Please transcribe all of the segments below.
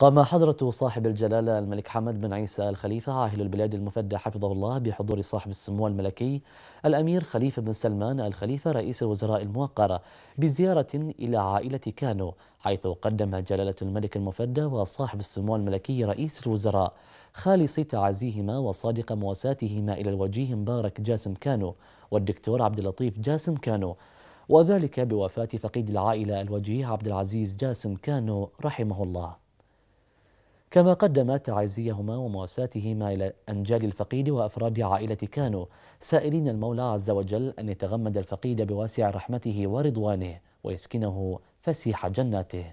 قام حضرة صاحب الجلالة الملك حمد بن عيسى الخليفة عاهل البلاد المفدى حفظه الله بحضور صاحب السمو الملكي الأمير خليفة بن سلمان الخليفة رئيس الوزراء الموقرة بزيارة إلى عائلة كانو حيث قدم جلالة الملك المفدى وصاحب السمو الملكي رئيس الوزراء خالص تعزيهما وصادق مواساتهما إلى الوجيه مبارك جاسم كانو والدكتور عبد اللطيف جاسم كانو وذلك بوفاة فقيد العائلة الوجيه عبد العزيز جاسم كانو رحمه الله كما قدم تعزيهما ومواساتهما إلى أنجال الفقيد وأفراد عائلة كانو سائلين المولى عز وجل أن يتغمد الفقيد بواسع رحمته ورضوانه ويسكنه فسيح جناته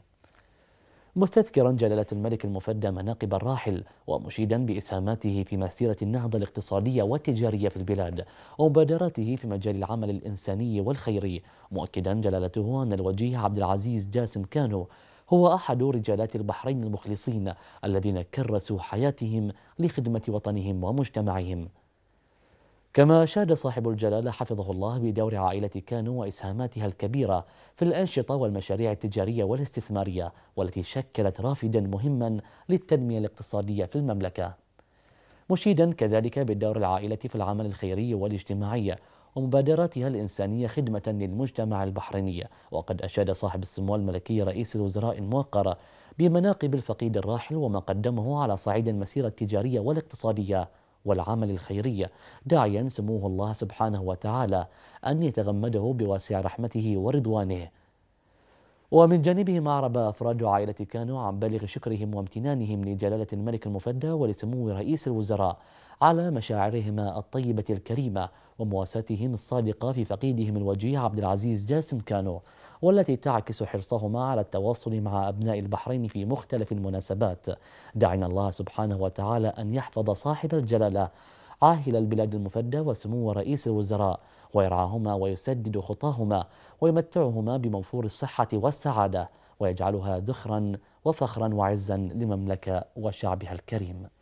مستذكرا جلالة الملك المفدى مناقب الراحل ومشيدا بإسهاماته في مسيرة النهضة الاقتصادية والتجارية في البلاد ومبادراته في مجال العمل الإنساني والخيري مؤكدا جلالته أن الوجيه عبد العزيز جاسم كانو هو أحد رجالات البحرين المخلصين الذين كرسوا حياتهم لخدمة وطنهم ومجتمعهم كما شاد صاحب الجلالة حفظه الله بدور عائلة كانو وإسهاماتها الكبيرة في الأنشطة والمشاريع التجارية والاستثمارية والتي شكلت رافدا مهما للتنمية الاقتصادية في المملكة مشيدا كذلك بالدور العائلة في العمل الخيري والاجتماعي ومبادراتها الإنسانية خدمة للمجتمع البحريني وقد أشاد صاحب السمو الملكي رئيس الوزراء الموقر بمناقب الفقيد الراحل وما قدمه على صعيد المسيرة التجارية والاقتصادية والعمل الخيري داعيا سموه الله سبحانه وتعالى أن يتغمده بواسع رحمته ورضوانه ومن جانبهم أعرب أفراد عائلة كانو عن بالغ شكرهم وامتنانهم لجلالة الملك المفدى ولسمو رئيس الوزراء على مشاعرهما الطيبة الكريمة ومواساتهم الصادقة في فقيدهم الوجيه عبد العزيز جاسم كانو والتي تعكس حرصهما على التواصل مع أبناء البحرين في مختلف المناسبات دعنا الله سبحانه وتعالى أن يحفظ صاحب الجلالة عاهل البلاد المفدى وسمو رئيس الوزراء ويرعاهما ويسدد خطاهما ويمتعهما بمنفور الصحة والسعادة ويجعلها ذخرا وفخرا وعزا للمملكة وشعبها الكريم